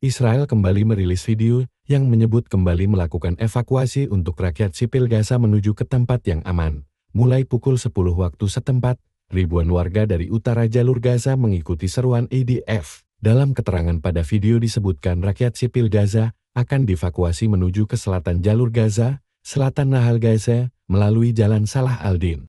Israel kembali merilis video yang menyebut kembali melakukan evakuasi untuk rakyat sipil Gaza menuju ke tempat yang aman. Mulai pukul 10 waktu setempat, ribuan warga dari utara jalur Gaza mengikuti seruan IDF. Dalam keterangan pada video disebutkan rakyat sipil Gaza akan dievakuasi menuju ke selatan jalur Gaza, selatan Nahal Gaza, melalui jalan Salah Aldin.